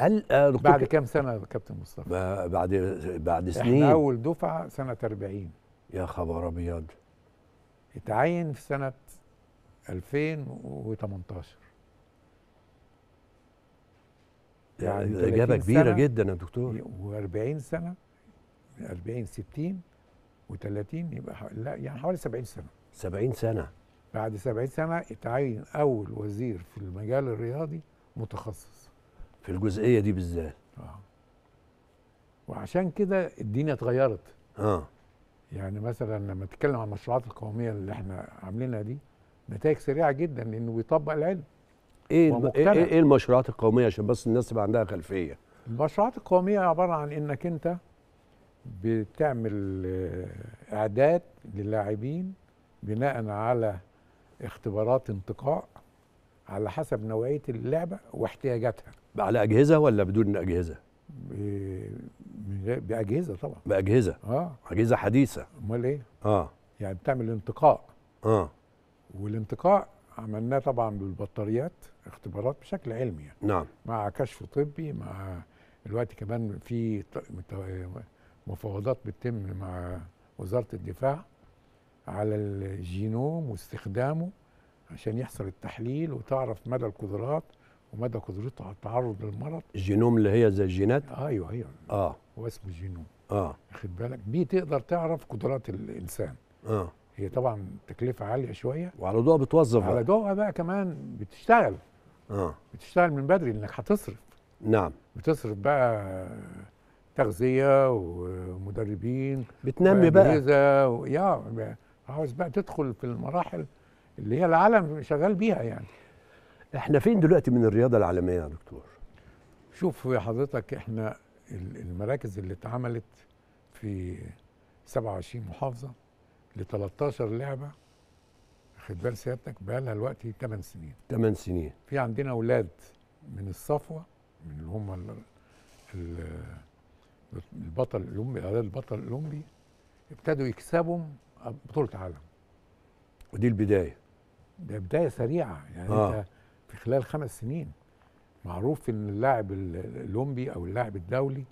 هل دكتور آه، بعد كام سنه يا كابتن مصطفى؟ بعد بعد سنين احنا اول دفعه سنه 40 يا خبر ابيض اتعين في سنه 2018 يعني, يعني اجابه كبيره جدا يا دكتور و40 سنه 40 60 و30 يبقى لا يعني حوالي 70 سنه 70 سنه بعد 70 سنه اتعين اول وزير في المجال الرياضي متخصص في الجزئيه دي بالذات آه. وعشان كده الدنيا اتغيرت اه يعني مثلا لما تتكلم عن المشروعات القوميه اللي احنا عاملينها دي نتائج سريعه جدا لانه بيطبق العلم ايه إيه-, ايه المشروعات القوميه عشان بس الناس تبقى عندها خلفيه المشروعات القوميه عباره عن انك انت بتعمل آه، اعداد للاعبين بناء على اختبارات انتقاء على حسب نوعيه اللعبه واحتياجاتها على اجهزه ولا بدون اجهزه إيه، باجهزه طبعا باجهزه اه اجهزه حديثه امال ايه اه يعني بتعمل انتقاء اه والانتقاء عملناه طبعا بالبطاريات اختبارات بشكل علمي يعني. نعم مع كشف طبي مع دلوقتي كمان في مفاوضات بتتم مع وزاره الدفاع على الجينوم واستخدامه عشان يحصل التحليل وتعرف مدى القدرات ومدى قدرته على التعرض للمرض الجينوم اللي هي زي الجينات ايوه ايوه اه هو اسمه جينوم اه واخد بالك دي تقدر تعرف قدرات الانسان اه هي طبعا تكلفه عاليه شويه وعلى ضوء بتوظف على ضوء بقى كمان بتشتغل اه بتشتغل من بدري لانك هتصرف نعم بتصرف بقى تغذيه ومدربين بتنمي بقى و... يا عاوز بقى تدخل في المراحل اللي هي العالم شغال بيها يعني احنا فين دلوقتي من الرياضه العالميه يا دكتور شوف يا حضرتك احنا المراكز اللي اتعملت في 27 محافظه ل 13 لعبه خد بال سيادتك بقى لها الوقت 8 سنين 8 سنين في عندنا اولاد من الصفوه من اللي هم البطل الاولمبي اعداد البطل الاولمبي ابتدوا يكسبوا بطوله عالم ودي البدايه ده بدايه سريعه يعني آه. انت في خلال خمس سنين معروف ان اللاعب الاولمبي او اللاعب الدولي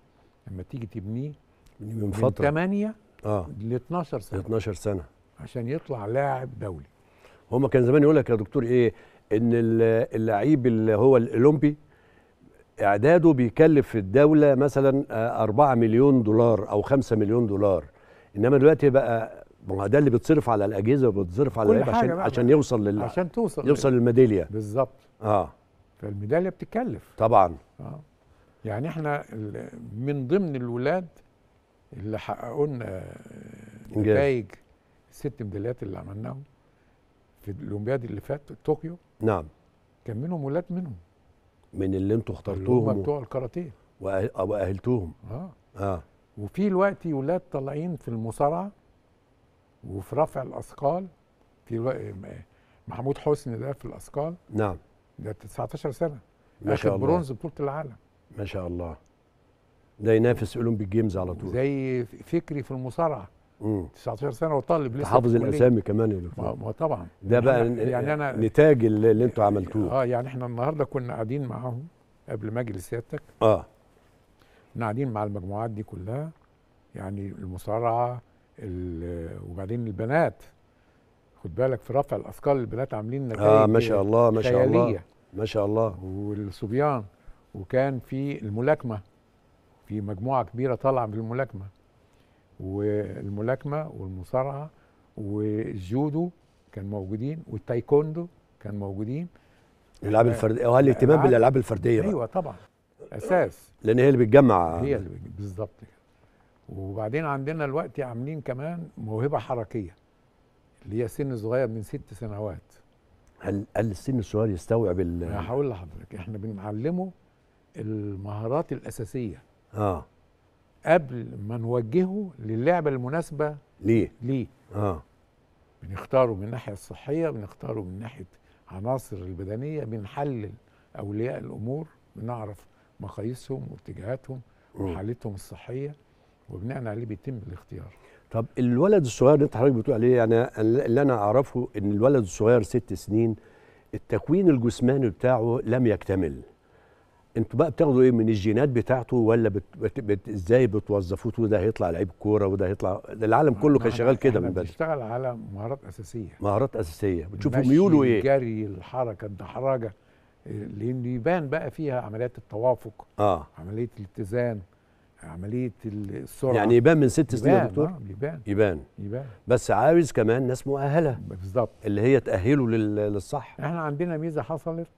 لما تيجي تبنيه من, من فتره 8 اه ل 12 سنه 12 سنه عشان يطلع لاعب دولي هما كان زمان يقول لك يا دكتور ايه ان اللعيب اللي هو الاولمبي اعداده بيكلف الدوله مثلا 4 مليون دولار او 5 مليون دولار انما دلوقتي بقى ما هو ده اللي بيتصرف على الاجهزه وبيتصرف على اللعيبه عشان بقى عشان بقى. يوصل لل عشان توصل يوصل للميداليه بالظبط اه فالميداليه بتتكلف طبعا اه يعني احنا من ضمن الولاد اللي حققوا لنا نتائج الست ميداليات اللي عملناهم في الاولمبياد اللي فات طوكيو نعم كان منهم ولاد منهم من اللي انتوا اخترتوهم اللي بتوع الكاراتيه واهلتوهم اه اه وفي دلوقتي ولاد طالعين في المصارعه وفي رفع الاثقال في إيه، إيه، محمود حسني ده في الاثقال نعم ده 19 سنه ما شاء الله برونز بطوله العالم ما شاء الله ده ينافس اولمبيك جيمز على طول زي فكري في المصارعه 19 سنه وطالب لسه حافظ الاسامي كمان يا دكتور ما طبعا ده بقى يعني, يعني أنا نتاج اللي, اللي انتوا عملتوه اه يعني احنا النهارده كنا قاعدين معاهم قبل ما اجي لسيادتك اه كنا قاعدين مع المجموعات دي كلها يعني المصارعه وبعدين البنات خد بالك في رفع الاثقال البنات عاملين نتائج اه ما شاء الله ما شاء الله ما شاء الله والصبيان وكان في الملاكمه في مجموعه كبيره طالعه بالملاكمه والملاكمه والمصارعه والجودو كان موجودين والتايكوندو كان موجودين الالعاب آه، الفرديه اه الاهتمام بالالعاب الفرديه ايوه طبعا اساس لان هي اللي بتجمع هي اللي بالظبط كده وبعدين عندنا الوقت عاملين كمان موهبه حركيه اللي هي سن صغير من ست سنوات هل هل السن الصغير يستوعب ال انا هقول لحضرتك احنا بنعلمه المهارات الاساسيه اه قبل ما نوجهه للعبه المناسبه ليه ليه اه بنختاره من الناحيه الصحيه بنختاره من ناحيه عناصر البدنيه بنحلل اولياء الامور بنعرف مقاييسهم واتجاهاتهم وحالتهم الصحيه وبناء عليه بيتم الاختيار طب الولد الصغير اللي انت حضرتك بتقول عليه يعني اللي انا اعرفه ان الولد الصغير ست سنين التكوين الجسماني بتاعه لم يكتمل انتوا بقى بتاخدوا ايه من الجينات بتاعته ولا بت... بت... بت... ازاي بتوظفوه وده هيطلع لعيب كوره وده هيطلع العالم كله كان شغال كده من بدري بتشتغل على مهارات اساسيه مهارات اساسيه بتشوفوا ميوله ايه الجري الحركه الدحرجه اللي إيه، يبان بقى فيها عمليات التوافق اه عمليه الاتزان عمليه السرعه يعني يبان من ست سنين يا دكتور آه، يبان يبان يبان بس عاوز كمان ناس مؤهله بالظبط اللي هي تاهله للصح احنا عندنا ميزه حصلت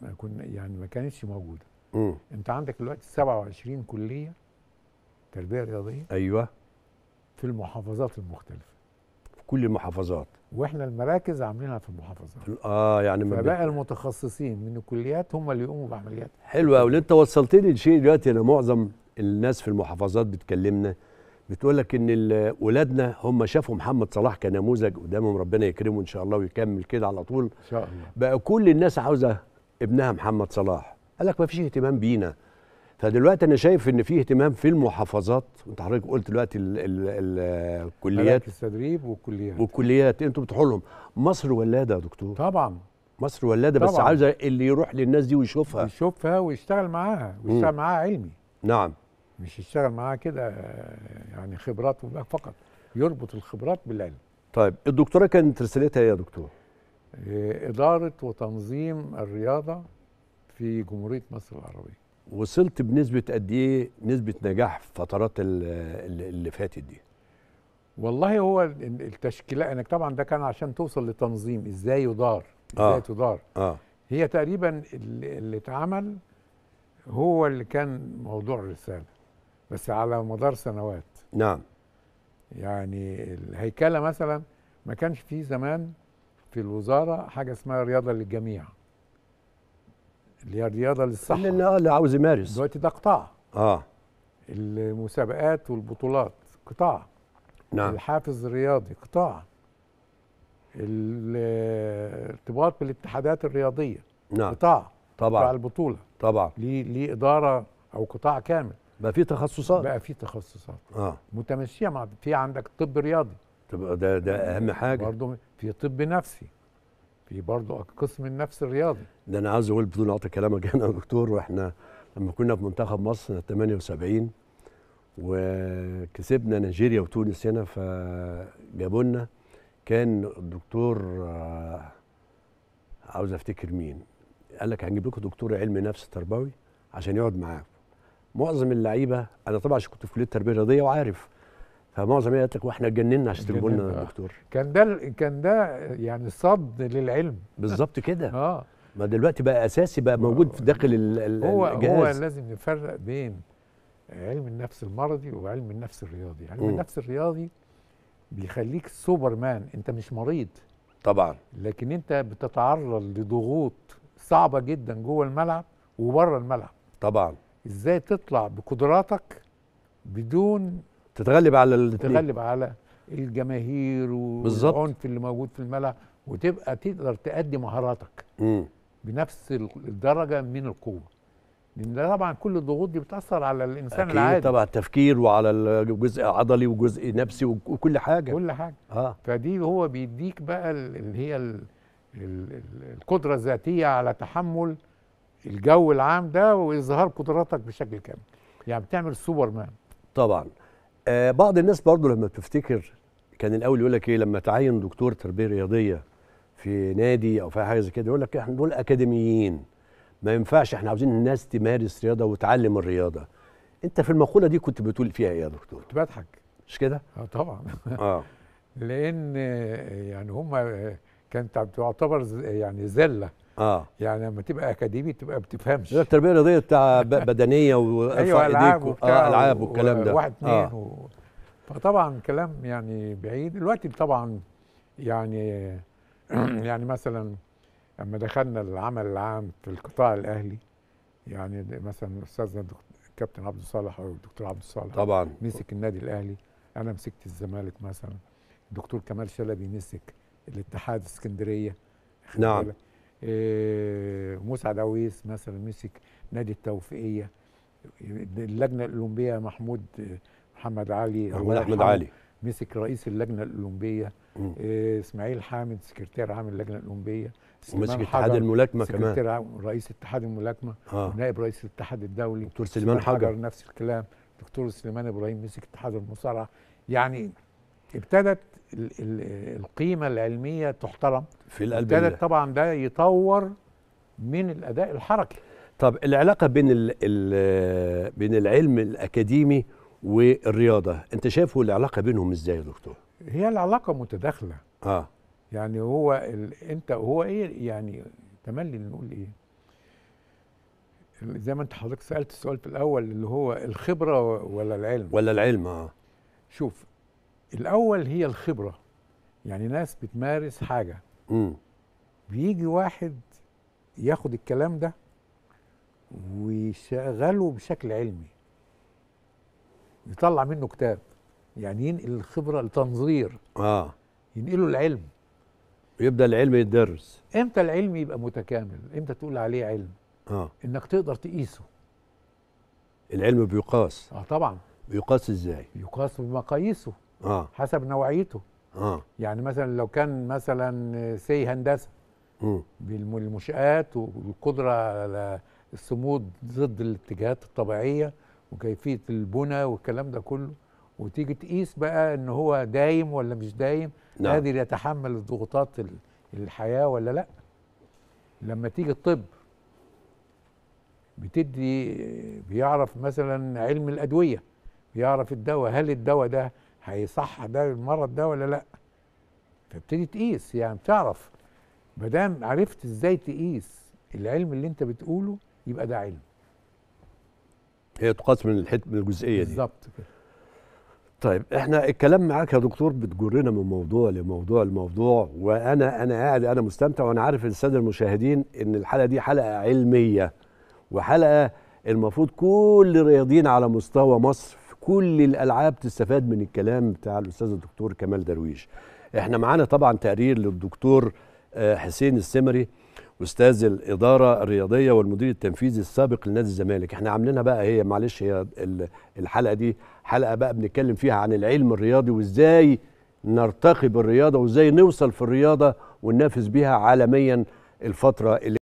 ما كنا يعني ما كانتش موجوده مم. انت عندك دلوقتي 27 كليه تربيه رياضيه ايوه في المحافظات المختلفه في كل المحافظات واحنا المراكز عاملينها في المحافظات اه يعني فبقى المتخصصين من الكليات هم اللي يقوموا بعمليات حلوه قوي انت وصلتني لشيء دلوقتي انا معظم الناس في المحافظات بتكلمنا بتقول لك ان ولادنا هم شافوا محمد صلاح كنموذج قدامهم ربنا يكرمه ان شاء الله ويكمل كده على طول ان شاء الله بقى كل الناس عاوزه ابنها محمد صلاح قال لك ما فيش اهتمام بينا فدلوقتي انا شايف ان في اهتمام في المحافظات وانت حضرتك قلت دلوقتي الـ الـ الـ الكليات التدريب والكليات والكليات انتوا بتروحوا لهم مصر ولاده يا دكتور طبعا مصر ولاده بس عاوزه اللي يروح للناس دي ويشوفها يشوفها ويشتغل معاها ويشتغل معاها علمي نعم مش يشتغل معاه كده يعني خبرات فقط يربط الخبرات بالعلم طيب الدكتوره كانت رسالتها ايه يا دكتور إيه، اداره وتنظيم الرياضه في جمهوريه مصر العربيه وصلت بنسبه قد ايه نسبه نجاح في الفترات اللي فاتت دي والله هو التشكيلات انك طبعا ده كان عشان توصل لتنظيم ازاي يدار آه. ازاي آه. تدار آه. هي تقريبا اللي اتعمل هو اللي كان موضوع الرسالة بس على مدار سنوات نعم يعني الهيكلة مثلا ما كانش فيه زمان في الوزارة حاجة اسمها رياضة للجميع اللي هي رياضة للصحة اللي, اللي عاوز يمارس دلوقتي ده قطاع اه المسابقات والبطولات قطاع نعم الحافز الرياضي قطاع الارتباط بالاتحادات الرياضية نعم قطاع طبعا بتاع البطوله طبعا ليه ليه اداره او قطاع كامل بقى في تخصصات بقى في تخصصات اه متمشيه مع في عندك طب رياضي طب ده ده اهم حاجه برضه في طب نفسي في برضه قسم النفس الرياضي ده انا عاوز اقول بدون قطع كلامك يا دكتور واحنا لما كنا في منتخب مصر سنه 78 وكسبنا نيجيريا وتونس هنا فجابوا لنا كان الدكتور آه، عاوز افتكر مين قال لك هنجيب لكم دكتور علم نفس تربوي عشان يقعد معاكم معظم اللعيبه انا طبعا عشان كنت في كليه التربيه الرياضيه وعارف فمعظم قالت لك واحنا اتجننا عشان تجيبوا لنا دكتور كان ده كان ده يعني صد للعلم بالظبط كده اه ما دلوقتي بقى اساسي بقى موجود في داخل ال هو الجهاز هو لازم نفرق بين علم النفس المرضي وعلم النفس الرياضي علم م. النفس الرياضي بيخليك سوبر مان انت مش مريض طبعا لكن انت بتتعرض لضغوط صعبه جدا جوه الملعب وبره الملعب طبعا ازاي تطلع بقدراتك بدون تتغلب على تتغلب على الجماهير والعنف اللي موجود في الملعب وتبقى تقدر تأدي مهاراتك مم. بنفس الدرجه من القوه لان طبعا كل الضغوط دي بتاثر على الانسان أكيد العادي طبعا التفكير وعلى الجزء عضلي وجزء نفسي وكل حاجه كل حاجه اه فدي هو بيديك بقى اللي هي القدره الذاتيه على تحمل الجو العام ده واظهار قدراتك بشكل كامل يعني بتعمل سوبر مان طبعا آه بعض الناس برضو لما بتفتكر كان الاول يقول لك ايه لما تعين دكتور تربيه رياضيه في نادي او في حاجه زي كده يقول لك احنا دول اكاديميين ما ينفعش احنا عاوزين الناس تمارس رياضه وتعلم الرياضه انت في المقوله دي كنت بتقول فيها ايه يا دكتور كنت بضحك مش كده اه طبعا اه لان آه، يعني هم كانت تعتبر يعني ذله اه يعني لما تبقى اكاديمي تبقى ما بتفهمش التربيه الرياضيه بتاع بدنيه وارفع ايديك أيوة آه العاب والكلام ده واحد اتنين آه. و... فطبعا كلام يعني بعيد دلوقتي طبعا يعني يعني مثلا لما دخلنا العمل العام في القطاع الاهلي يعني مثلا استاذنا الكابتن عبد الصالح او الدكتور عبد الصالح طبعا مسك النادي الاهلي انا مسكت الزمالك مثلا الدكتور كمال شلبي مسك الاتحاد اسكندريه نعم آه، مسعد عويس مثلا مسك نادي التوفيقيه اللجنه الاولمبيه محمود آه، محمد علي محمود احمد علي مسك رئيس اللجنه الاولمبيه آه، اسماعيل حامد سكرتير عام اللجنه الاولمبيه ومسك اتحاد الملاكمه كمان سكرتير عام رئيس اتحاد الملاكمه آه. نائب رئيس الاتحاد الدولي دكتور سليمان حجر نفس الكلام دكتور سليمان ابراهيم مسك اتحاد المصارعه يعني ابتدت القيمه العلميه تحترم في الألبية ابتدت طبعا ده يطور من الاداء الحركي طب العلاقه بين الـ الـ بين العلم الاكاديمي والرياضه انت شايفه العلاقه بينهم ازاي يا دكتور هي العلاقه متداخله اه يعني هو انت هو ايه يعني تملي نقول ايه زي ما انت حضرتك سالت السؤال في الاول اللي هو الخبره ولا العلم ولا العلم اه شوف الاول هي الخبره يعني ناس بتمارس حاجه م. بيجي واحد ياخد الكلام ده ويشغله بشكل علمي يطلع منه كتاب يعني ينقل الخبره لتنظير اه ينقله العلم ويبدا العلم يتدرس امتى العلم يبقى متكامل امتى تقول عليه علم اه انك تقدر تقيسه العلم بيقاس اه طبعا بيقاس ازاي بيقاس بمقاييسه اه حسب نوعيته اه يعني مثلا لو كان مثلا سي هندسه بالمنشآت والقدرة على الصمود ضد الاتجاهات الطبيعية وكيفية البنى والكلام ده كله وتيجي تقيس بقى ان هو دايم ولا مش دايم نعم. قادر يتحمل الضغوطات الحياة ولا لا لما تيجي الطب بتدي بيعرف مثلا علم الأدوية بيعرف الدواء هل الدواء ده هيصح ده المرض ده ولا لا تبتدي تقيس يعني تعرف ما دام عرفت ازاي تقيس العلم اللي انت بتقوله يبقى ده علم هي تقاس من الحته من الجزئيه دي بالظبط كده طيب احنا الكلام معاك يا دكتور بتجرنا من موضوع لموضوع لموضوع وانا انا قاعد انا مستمتع وانا عارف الساده المشاهدين ان الحلقه دي حلقه علميه وحلقه المفروض كل الرياضيين على مستوى مصر كل الالعاب تستفاد من الكلام بتاع الاستاذ الدكتور كمال درويش احنا معانا طبعا تقرير للدكتور آه، حسين السمري استاذ الاداره الرياضيه والمدير التنفيذي السابق لنادي الزمالك احنا عاملينها بقى هي إيه؟ معلش هي الحلقه دي حلقه بقى بنتكلم فيها عن العلم الرياضي وازاي نرتقي بالرياضه وازاي نوصل في الرياضه وننافس بيها عالميا الفتره اللي